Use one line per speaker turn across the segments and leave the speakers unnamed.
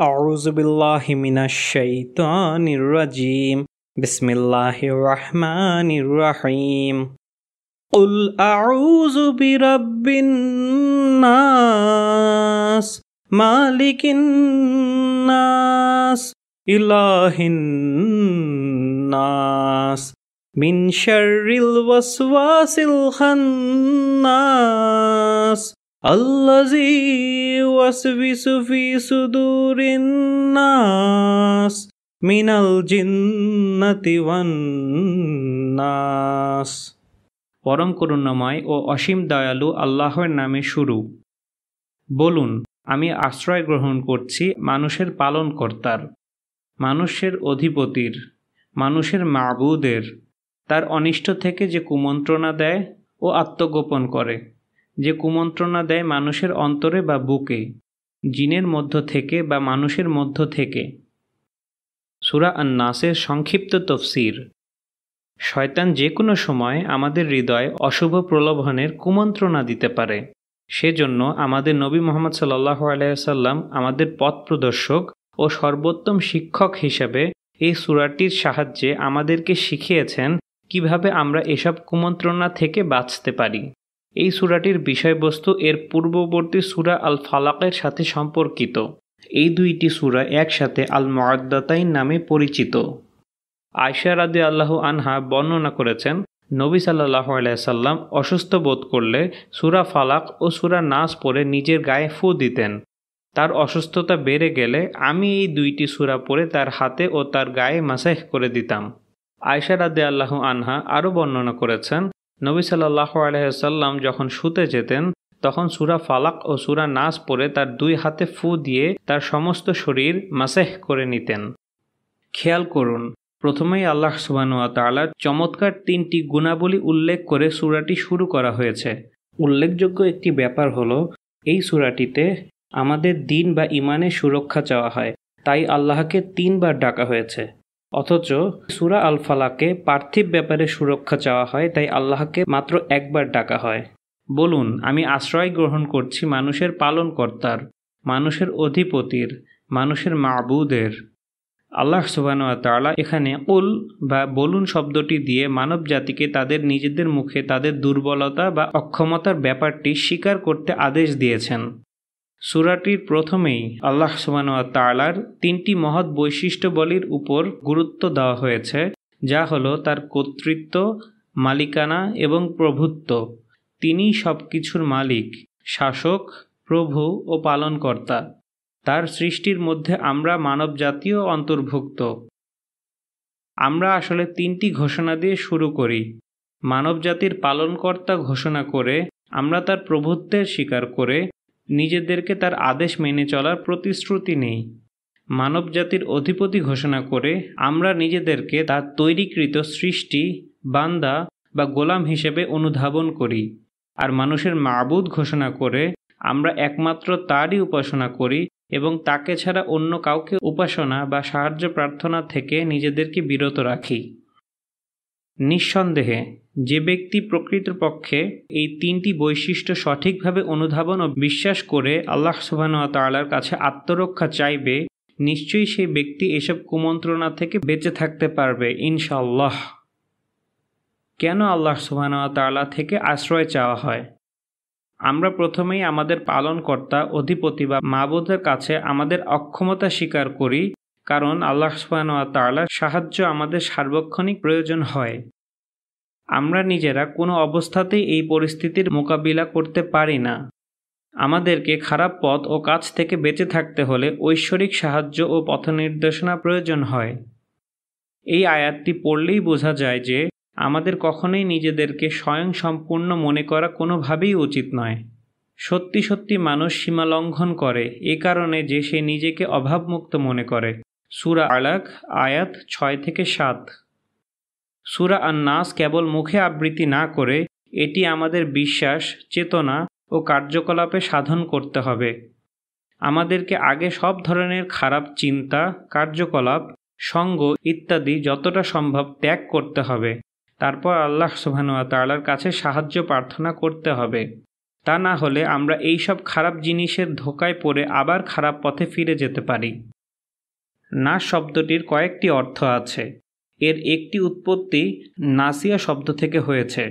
أعوذ بالله من الشيطان الرجيم بسم الله الرحمن الرحيم قل أعوذ برب الناس مالك الناس إله الناس من شر الوسواس الخناس الذي يوسوس في صدور পরম করুণাময় ও অসীম দয়ালু আল্লাহর নামে শুরু বলুন আমি আশ্রয় গ্রহণ করছি মানুষের পালনকর্তার মানুষের অধিপতির মানুষের মাবুদের তার অনিষ্ট থেকে যে কুমন্ত্রণা দেয় ও আত্মগোপন করে যে কুমন্ত্রণা দেয় মানুষের অন্তরে বা বুকে জিনের মধ্য থেকে বা মানুষের মধ্য থেকে সুরা আন্নাসের সংক্ষিপ্ত তফসির শয়তান যে কোনো সময় আমাদের হৃদয় অশুভ প্রলোভনের কুমন্ত্রণা দিতে পারে সেজন্য আমাদের নবী মোহাম্মদ সাল্লাহ আলাইসাল্লাম আমাদের পথ প্রদর্শক ও সর্বোত্তম শিক্ষক হিসেবে এই সুরাটির সাহায্যে আমাদেরকে শিখিয়েছেন কিভাবে আমরা এসব কুমন্ত্রণা থেকে বাঁচতে পারি এই সুরাটির বিষয়বস্তু এর পূর্ববর্তী সুরা আল ফালাকের সাথে সম্পর্কিত এই দুইটি সুরা একসাথে আল মোয়াদ্দাতাইন নামে পরিচিত আয়সার আদি আল্লাহ আনহা বর্ণনা করেছেন নবী সাল্লাহ আলাইসাল্লাম অসুস্থ বোধ করলে সুরা ফালাক ও সুরা নাস পরে নিজের গায়ে ফু দিতেন তার অসুস্থতা বেড়ে গেলে আমি এই দুইটি সুরা পরে তার হাতে ও তার গায়ে মাসাহ করে দিতাম আয়সার আদে আল্লাহ আনহা আরও বর্ণনা করেছেন নবী সাল্লাহ আলহ্লাম যখন শুতে যেতেন তখন সুরা ফালাক ও সুরা নাস পরে তার দুই হাতে ফু দিয়ে তার সমস্ত শরীর মাসেহ করে নিতেন খেয়াল করুন প্রথমেই আল্লাহ সুবানুয়া তালার চমৎকার তিনটি গুণাবলী উল্লেখ করে সুরাটি শুরু করা হয়েছে উল্লেখযোগ্য একটি ব্যাপার হল এই সুরাটিতে আমাদের দিন বা ইমানের সুরক্ষা চাওয়া হয় তাই আল্লাহকে তিনবার ডাকা হয়েছে অথচ সুরা আল ফালাকে পার্থিব ব্যাপারে সুরক্ষা চাওয়া হয় তাই আল্লাহকে মাত্র একবার ডাকা হয় বলুন আমি আশ্রয় গ্রহণ করছি মানুষের পালনকর্তার মানুষের অধিপতির মানুষের মাবুদের আল্লাহ সুবাহতালা এখানে উল বা বলুন শব্দটি দিয়ে মানব জাতিকে তাদের নিজেদের মুখে তাদের দুর্বলতা বা অক্ষমতার ব্যাপারটি স্বীকার করতে আদেশ দিয়েছেন সুরাটির প্রথমেই আল্লাহ সুবানুয়া তালার তিনটি মহৎ বৈশিষ্ট্য বলির উপর গুরুত্ব দেওয়া হয়েছে যা হলো তার কর্তৃত্ব মালিকানা এবং প্রভুত্ব তিনি সব কিছুর মালিক শাসক প্রভু ও পালনকর্তা তার সৃষ্টির মধ্যে আমরা মানব জাতীয় অন্তর্ভুক্ত আমরা আসলে তিনটি ঘোষণা দিয়ে শুরু করি মানব জাতির পালনকর্তা ঘোষণা করে আমরা তার প্রভুত্বের স্বীকার করে নিজেদেরকে তার আদেশ মেনে চলার প্রতিশ্রুতি নেই মানবজাতির অধিপতি ঘোষণা করে আমরা নিজেদেরকে তার তৈরিকৃত সৃষ্টি বান্দা বা গোলাম হিসেবে অনুধাবন করি আর মানুষের মাবুদ ঘোষণা করে আমরা একমাত্র তারই উপাসনা করি এবং তাকে ছাড়া অন্য কাউকে উপাসনা বা সাহায্য প্রার্থনা থেকে নিজেদেরকে বিরত রাখি নিঃসন্দেহে যে ব্যক্তি প্রকৃতপক্ষে এই তিনটি বৈশিষ্ট্য সঠিকভাবে অনুধাবন ও বিশ্বাস করে আল্লাহ তালার কাছে আত্মরক্ষা চাইবে নিশ্চয়ই সেই ব্যক্তি এসব কুমন্ত্রণা থেকে বেঁচে থাকতে পারবে ইনশাল্লাহ কেন আল্লাহ তালা থেকে আশ্রয় চাওয়া হয় আমরা প্রথমেই আমাদের পালনকর্তা অধিপতি বা মাবুদের কাছে আমাদের অক্ষমতা স্বীকার করি কারণ আল্লাহ তালার সাহায্য আমাদের সার্বক্ষণিক প্রয়োজন হয় আমরা নিজেরা কোনো অবস্থাতেই এই পরিস্থিতির মোকাবিলা করতে পারি না আমাদেরকে খারাপ পথ ও কাজ থেকে বেঁচে থাকতে হলে ঐশ্বরিক সাহায্য ও পথনির্দেশনা প্রয়োজন হয় এই আয়াতটি পড়লেই বোঝা যায় যে আমাদের কখনোই নিজেদেরকে স্বয়ং সম্পূর্ণ মনে করা কোনোভাবেই উচিত নয় সত্যি সত্যি মানুষ সীমা লঙ্ঘন করে এ কারণে যে সে নিজেকে অভাবমুক্ত মনে করে সুরা আলাক আয়াত ছয় থেকে সাত সুরা আর নাস কেবল মুখে আবৃত্তি না করে এটি আমাদের বিশ্বাস চেতনা ও কার্যকলাপে সাধন করতে হবে আমাদেরকে আগে সব ধরনের খারাপ চিন্তা কার্যকলাপ সঙ্গ ইত্যাদি যতটা সম্ভব ত্যাগ করতে হবে তারপর আল্লাহ সুবাহানুয়াতালার কাছে সাহায্য প্রার্থনা করতে হবে তা না হলে আমরা এই সব খারাপ জিনিসের ধোকায় পড়ে আবার খারাপ পথে ফিরে যেতে পারি না শব্দটির কয়েকটি অর্থ আছে এর একটি উৎপত্তি নাসিয়া শব্দ থেকে হয়েছে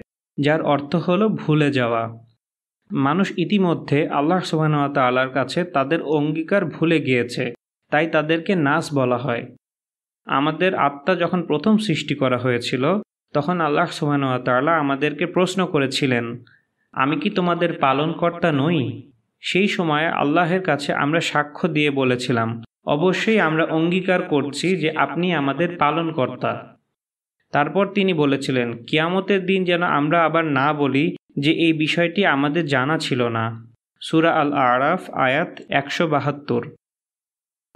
যার অর্থ হল ভুলে যাওয়া মানুষ ইতিমধ্যে আল্লাহ আল্লাহর কাছে তাদের অঙ্গীকার ভুলে গিয়েছে তাই তাদেরকে নাস বলা হয় আমাদের আত্মা যখন প্রথম সৃষ্টি করা হয়েছিল তখন আল্লাহ সুবাহতাল্লাহ আমাদেরকে প্রশ্ন করেছিলেন আমি কি তোমাদের পালনকর্তা নই সেই সময়ে আল্লাহের কাছে আমরা সাক্ষ্য দিয়ে বলেছিলাম অবশ্যই আমরা অঙ্গীকার করছি যে আপনি আমাদের পালনকর্তা তারপর তিনি বলেছিলেন কিয়ামতের দিন যেন আমরা আবার না বলি যে এই বিষয়টি আমাদের জানা ছিল না সুরা আল আরাফ আয়াত একশো বাহাত্তর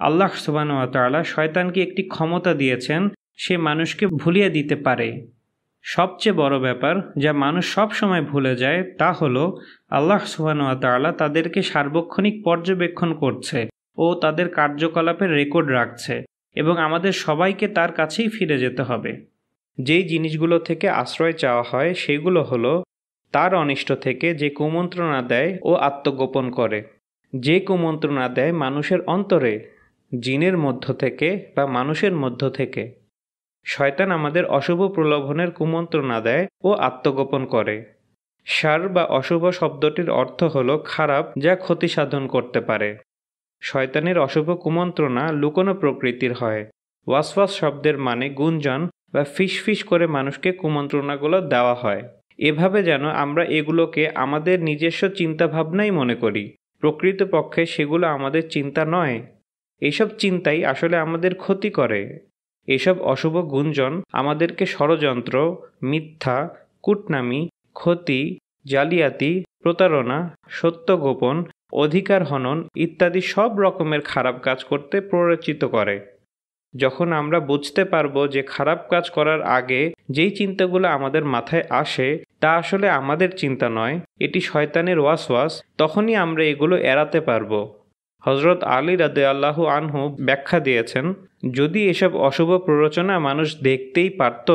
আল্লাহ সুবাহতালা শয়তানকে একটি ক্ষমতা দিয়েছেন সে মানুষকে ভুলিয়ে দিতে পারে সবচেয়ে বড় ব্যাপার যা মানুষ সব সময় ভুলে যায় তা হলো আল্লাহ সুবাহতালা তাদেরকে সার্বক্ষণিক পর্যবেক্ষণ করছে ও তাদের কার্যকলাপের রেকর্ড রাখছে এবং আমাদের সবাইকে তার কাছেই ফিরে যেতে হবে যেই জিনিসগুলো থেকে আশ্রয় চাওয়া হয় সেগুলো হলো তার অনিষ্ট থেকে যে কুমন্ত্রণা দেয় ও আত্মগোপন করে যে কুমন্ত্রণা দেয় মানুষের অন্তরে জিনের মধ্য থেকে বা মানুষের মধ্য থেকে শয়তান আমাদের অশুভ প্রলোভনের কুমন্ত্রণা দেয় ও আত্মগোপন করে সার বা অশুভ শব্দটির অর্থ হলো খারাপ যা ক্ষতি সাধন করতে পারে শয়তানের অশুভ কুমন্ত্রণা লুকোনো প্রকৃতির হয় ওয়াসওয়াস শব্দের মানে গুঞ্জন বা ফিসফিস করে মানুষকে কুমন্ত্রণাগুলো দেওয়া হয় এভাবে যেন আমরা এগুলোকে আমাদের নিজস্ব চিন্তাভাবনাই মনে করি প্রকৃতপক্ষে সেগুলো আমাদের চিন্তা নয় এসব চিন্তাই আসলে আমাদের ক্ষতি করে এসব অশুভ গুঞ্জন আমাদেরকে ষড়যন্ত্র মিথ্যা কুটনামি ক্ষতি জালিয়াতি প্রতারণা সত্য গোপন অধিকার হনন ইত্যাদি সব রকমের খারাপ কাজ করতে প্ররোচিত করে যখন আমরা বুঝতে পারবো যে খারাপ কাজ করার আগে যেই চিন্তাগুলো আমাদের মাথায় আসে তা আসলে আমাদের চিন্তা নয় এটি শয়তানের ওয়াস তখনই আমরা এগুলো এড়াতে পারব হজরত আলী রাদে আল্লাহ আনহু ব্যাখ্যা দিয়েছেন যদি এসব অশুভ প্ররোচনা মানুষ দেখতেই পারত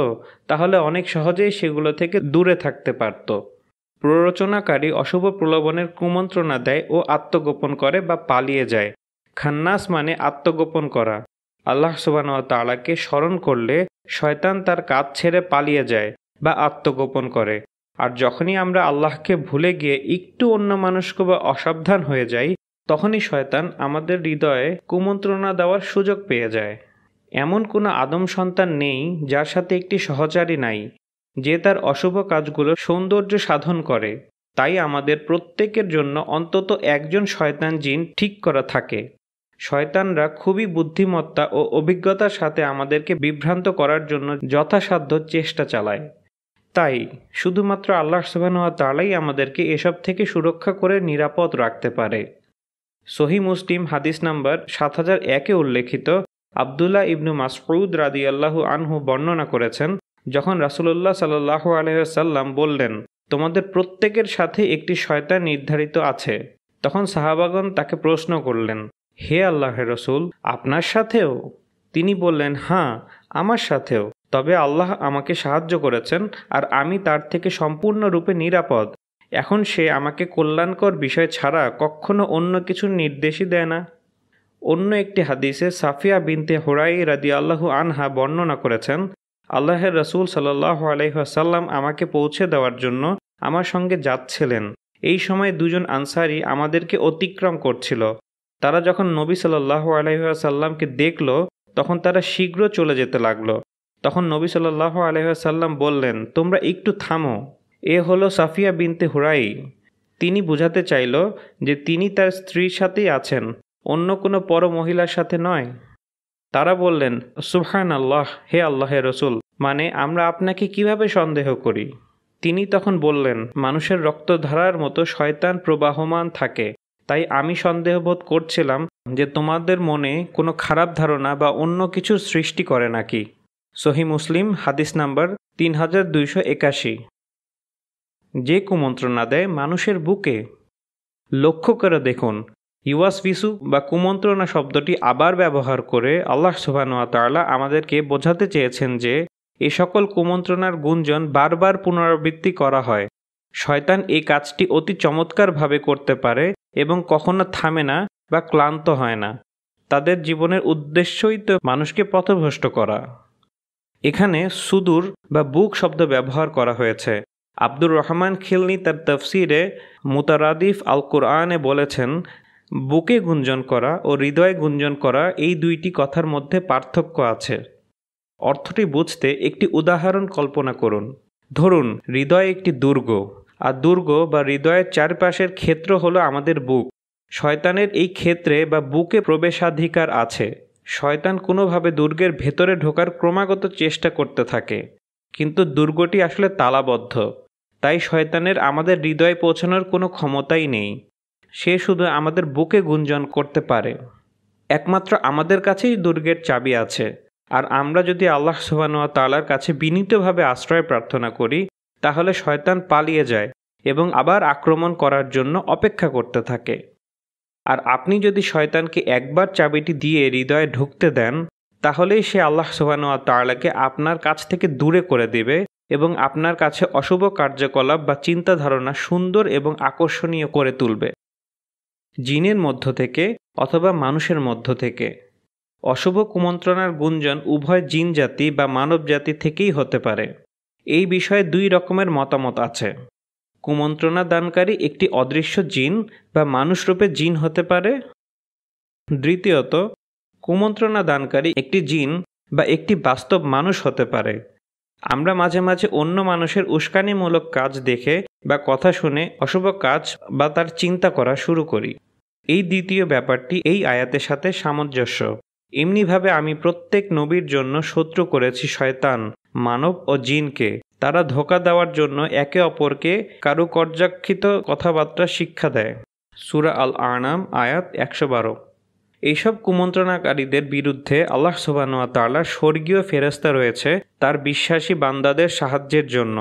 তাহলে অনেক সহজেই সেগুলো থেকে দূরে থাকতে পারতো প্ররোচনাকারী অশুভ প্রলোভনের কুমন্ত্রণা দেয় ও আত্মগোপন করে বা পালিয়ে যায় খান্নাস মানে আত্মগোপন করা আল্লাহ সুবাহতালাকে স্মরণ করলে শয়তান তার কাজ ছেড়ে পালিয়ে যায় বা আত্মগোপন করে আর যখনই আমরা আল্লাহকে ভুলে গিয়ে একটু অন্য মানুষক বা অসাবধান হয়ে যাই তখনই শয়তান আমাদের হৃদয়ে কুমন্ত্রণা দেওয়ার সুযোগ পেয়ে যায় এমন কোনো আদম সন্তান নেই যার সাথে একটি সহচারী নাই যে তার অশুভ কাজগুলো সৌন্দর্য সাধন করে তাই আমাদের প্রত্যেকের জন্য অন্তত একজন শয়তান জিন ঠিক করা থাকে শয়তানরা খুবই বুদ্ধিমত্তা ও অভিজ্ঞতার সাথে আমাদেরকে বিভ্রান্ত করার জন্য যথাসাধ্য চেষ্টা চালায় তাই শুধুমাত্র আল্লাহ হওয়া তালাই আমাদেরকে এসব থেকে সুরক্ষা করে নিরাপদ রাখতে পারে সহি মুসলিম হাদিস নাম্বার সাত হাজার একে উল্লেখিত আবদুল্লাহ ইবনু মাসফুদ আল্লাহ আনহু বর্ণনা করেছেন যখন রাসুলুল্লাহ সাল্লাহ আলহ্লাম বললেন তোমাদের প্রত্যেকের সাথে একটি শয়তান নির্ধারিত আছে তখন সাহাবাগন তাকে প্রশ্ন করলেন হে আল্লাহ রসুল আপনার সাথেও তিনি বললেন হ্যাঁ আমার সাথেও তবে আল্লাহ আমাকে সাহায্য করেছেন আর আমি তার থেকে সম্পূর্ণরূপে নিরাপদ এখন সে আমাকে কল্যাণকর বিষয় ছাড়া কখনো অন্য কিছু নির্দেশই দেয় না অন্য একটি হাদিসে সাফিয়া বিনতে হোরাই রাদি আল্লাহু আনহা বর্ণনা করেছেন আল্লাহের রসুল সাল্লাহ আলহাসাল্লাম আমাকে পৌঁছে দেওয়ার জন্য আমার সঙ্গে যাচ্ছিলেন এই সময় দুজন আনসারি আমাদেরকে অতিক্রম করছিল তারা যখন নবী সাল্লাহ আলহাসাল্লামকে দেখল তখন তারা শীঘ্র চলে যেতে লাগলো তখন নবী সাল্লাহ আলহাসাল্লাম বললেন তোমরা একটু থামো এ হলো সাফিয়া বিনতে হুরাই তিনি বুঝাতে চাইল যে তিনি তার স্ত্রীর সাথেই আছেন অন্য কোনো পর মহিলার সাথে নয় তারা বললেন সুহান আল্লাহ হে আল্লাহ রসুল মানে আমরা আপনাকে কিভাবে সন্দেহ করি তিনি তখন বললেন মানুষের রক্তধারার মতো শয়তান প্রবাহমান থাকে তাই আমি সন্দেহবোধ করছিলাম যে তোমাদের মনে কোনো খারাপ ধারণা বা অন্য কিছু সৃষ্টি করে নাকি সহি মুসলিম হাদিস নাম্বার তিন হাজার দুইশো একাশি যে কুমন্ত্রণা দেয় মানুষের বুকে লক্ষ্য করে দেখুন ইউয়াস ভিসু বা কুমন্ত্রণা শব্দটি আবার ব্যবহার করে আল্লাহ সুবাহ আমাদেরকে বোঝাতে চেয়েছেন যে এ সকল কুমন্ত্রণার গুঞ্জন বারবার পুনরাবৃত্তি করা হয় শয়তান এই কাজটি অতি চমৎকারভাবে করতে পারে এবং কখনো থামে না বা ক্লান্ত হয় না তাদের জীবনের উদ্দেশ্যই তো মানুষকে পথভ্রষ্ট করা এখানে সুদূর বা বুক শব্দ ব্যবহার করা হয়েছে আব্দুর রহমান খিলনি তার তফসিরে মুতারাদিফ আল কোরআনে বলেছেন বুকে গুঞ্জন করা ও হৃদয়ে গুঞ্জন করা এই দুইটি কথার মধ্যে পার্থক্য আছে অর্থটি বুঝতে একটি উদাহরণ কল্পনা করুন ধরুন হৃদয় একটি দুর্গ আর দুর্গ বা হৃদয়ের চারপাশের ক্ষেত্র হলো আমাদের বুক শয়তানের এই ক্ষেত্রে বা বুকে প্রবেশাধিকার আছে শয়তান কোনোভাবে দুর্গের ভেতরে ঢোকার ক্রমাগত চেষ্টা করতে থাকে কিন্তু দুর্গটি আসলে তালাবদ্ধ তাই শয়তানের আমাদের হৃদয়ে পৌঁছানোর কোনো ক্ষমতাই নেই সে শুধু আমাদের বুকে গুঞ্জন করতে পারে একমাত্র আমাদের কাছেই দুর্গের চাবি আছে আর আমরা যদি আল্লাহ সুবানুয়া তালার কাছে বিনীতভাবে আশ্রয় প্রার্থনা করি তাহলে শয়তান পালিয়ে যায় এবং আবার আক্রমণ করার জন্য অপেক্ষা করতে থাকে আর আপনি যদি শয়তানকে একবার চাবিটি দিয়ে হৃদয়ে ঢুকতে দেন তাহলেই সে আল্লাহ সুবানুয়া তালাকে আপনার কাছ থেকে দূরে করে দেবে এবং আপনার কাছে অশুভ কার্যকলাপ বা চিন্তাধারণা সুন্দর এবং আকর্ষণীয় করে তুলবে জিনের মধ্য থেকে অথবা মানুষের মধ্য থেকে অশুভ কুমন্ত্রণার গুঞ্জন উভয় জিন জাতি বা মানব জাতি থেকেই হতে পারে এই বিষয়ে দুই রকমের মতামত আছে কুমন্ত্রণা দানকারী একটি অদৃশ্য জিন বা মানুষরূপে জিন হতে পারে দ্বিতীয়ত কুমন্ত্রণা দানকারী একটি জিন বা একটি বাস্তব মানুষ হতে পারে আমরা মাঝে মাঝে অন্য মানুষের উস্কানিমূলক কাজ দেখে বা কথা শুনে অশুভ কাজ বা তার চিন্তা করা শুরু করি এই দ্বিতীয় ব্যাপারটি এই আয়াতের সাথে সামঞ্জস্য এমনিভাবে আমি প্রত্যেক নবীর জন্য শত্রু করেছি শয়তান মানব ও জিনকে তারা ধোকা দেওয়ার জন্য একে অপরকে কারুকর্যাক্ষিত কথাবার্তা শিক্ষা দেয় সুরা আল আনাম আয়াত একশো বারো এইসব কুমন্ত্রণাকারীদের বিরুদ্ধে আল্লাহ সুবাহতাল্লাহ স্বর্গীয় ফেরস্তা রয়েছে তার বিশ্বাসী বান্দাদের সাহায্যের জন্য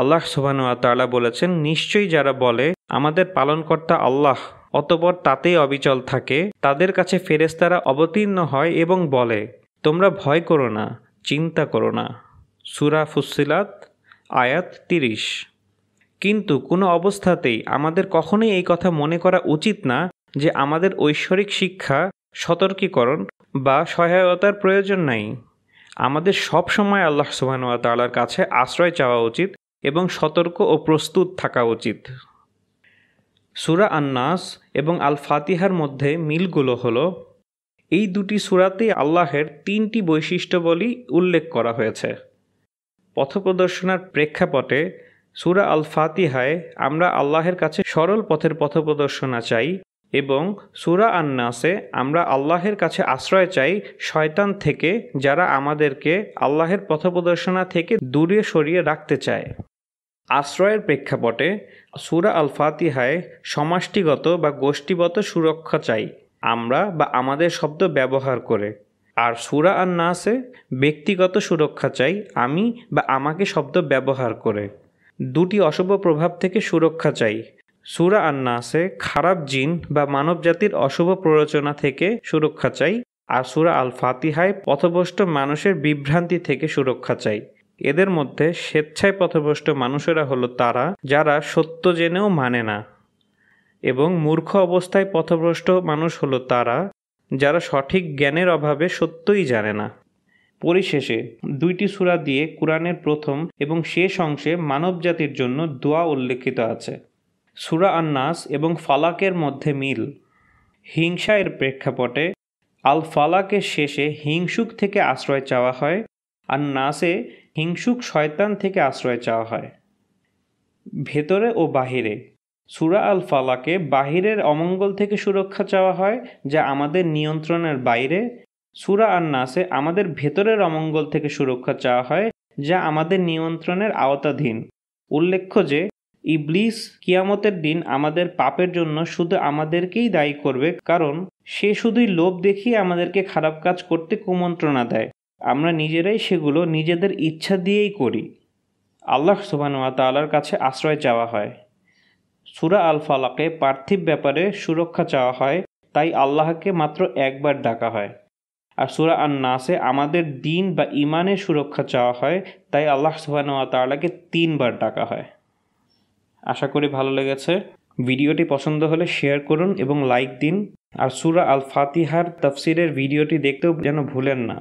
আল্লাহ সুবাহতাল্লাহ বলেছেন নিশ্চয়ই যারা বলে আমাদের পালনকর্তা আল্লাহ অতপর তাতেই অবিচল থাকে তাদের কাছে ফেরেস্তারা অবতীর্ণ হয় এবং বলে তোমরা ভয় করো না চিন্তা করো না সুরা ফুসিলাত আয়াত তিরিশ কিন্তু কোনো অবস্থাতেই আমাদের কখনোই এই কথা মনে করা উচিত না যে আমাদের ঐশ্বরিক শিক্ষা সতর্কীকরণ বা সহায়তার প্রয়োজন নাই আমাদের সব সময় আল্লাহ সুবাহ তালার কাছে আশ্রয় চাওয়া উচিত এবং সতর্ক ও প্রস্তুত থাকা উচিত সুরা আন্নাস এবং আল ফাতিহার মধ্যে মিলগুলো হল এই দুটি সুরাতেই আল্লাহের তিনটি বৈশিষ্ট্য বলি উল্লেখ করা হয়েছে পথপ্রদর্শনার প্রেক্ষাপটে সুরা আল ফাতিহায় আমরা আল্লাহের কাছে সরল পথের পথপ্রদর্শনা চাই এবং সুরা আন্নাসে আমরা আল্লাহের কাছে আশ্রয় চাই শয়তান থেকে যারা আমাদেরকে আল্লাহের পথপ্রদর্শনা থেকে দূরে সরিয়ে রাখতে চায় আশ্রয়ের প্রেক্ষাপটে সুরা আল ফাতিহায় সমাষ্টিগত বা গোষ্ঠীগত সুরক্ষা চাই আমরা বা আমাদের শব্দ ব্যবহার করে আর সুরা আর নাসে ব্যক্তিগত সুরক্ষা চাই আমি বা আমাকে শব্দ ব্যবহার করে দুটি অশুভ প্রভাব থেকে সুরক্ষা চাই সুরা আর নাসে খারাপ জিন বা মানবজাতির অশুভ প্ররোচনা থেকে সুরক্ষা চাই আর সুরা আল ফাতিহায় পথভষ্ট মানুষের বিভ্রান্তি থেকে সুরক্ষা চাই এদের মধ্যে স্বেচ্ছায় পথভ্রষ্ট মানুষেরা হলো তারা যারা সত্য জেনেও মানে না এবং মূর্খ অবস্থায় পথভ্রষ্ট মানুষ হলো তারা যারা সঠিক জ্ঞানের অভাবে সত্যই জানে না পরিশেষে দুইটি সুরা দিয়ে কোরআনের প্রথম এবং শেষ অংশে মানব জাতির জন্য দোয়া উল্লেখিত আছে সুরা আন্নাস এবং ফালাকের মধ্যে মিল হিংসা এর প্রেক্ষাপটে আল ফালাকের শেষে হিংসুক থেকে আশ্রয় চাওয়া হয় আর নাসে হিংসুক শয়তান থেকে আশ্রয় চাওয়া হয় ভেতরে ও বাহিরে সুরা আল ফালাকে বাহিরের অমঙ্গল থেকে সুরক্ষা চাওয়া হয় যা আমাদের নিয়ন্ত্রণের বাইরে সুরা আর নাসে আমাদের ভেতরের অমঙ্গল থেকে সুরক্ষা চাওয়া হয় যা আমাদের নিয়ন্ত্রণের আওতাধীন উল্লেখ্য যে ইবলিস কিয়ামতের দিন আমাদের পাপের জন্য শুধু আমাদেরকেই দায়ী করবে কারণ সে শুধুই লোভ দেখিয়ে আমাদেরকে খারাপ কাজ করতে কুমন্ত্রণা দেয় আমরা নিজেরাই সেগুলো নিজেদের ইচ্ছা দিয়েই করি আল্লাহ সুবানুয়া তালার কাছে আশ্রয় চাওয়া হয় সুরা আল ফালাকে পার্থিব ব্যাপারে সুরক্ষা চাওয়া হয় তাই আল্লাহকে মাত্র একবার ডাকা হয় আর সুরা আর নাসে আমাদের দিন বা ইমানের সুরক্ষা চাওয়া হয় তাই আল্লাহ সুবাহানুয়া তালাকে তিনবার ডাকা হয় আশা করি ভালো লেগেছে ভিডিওটি পছন্দ হলে শেয়ার করুন এবং লাইক দিন আর সুরা আল ফাতিহার তফসিরের ভিডিওটি দেখতেও যেন ভুলেন না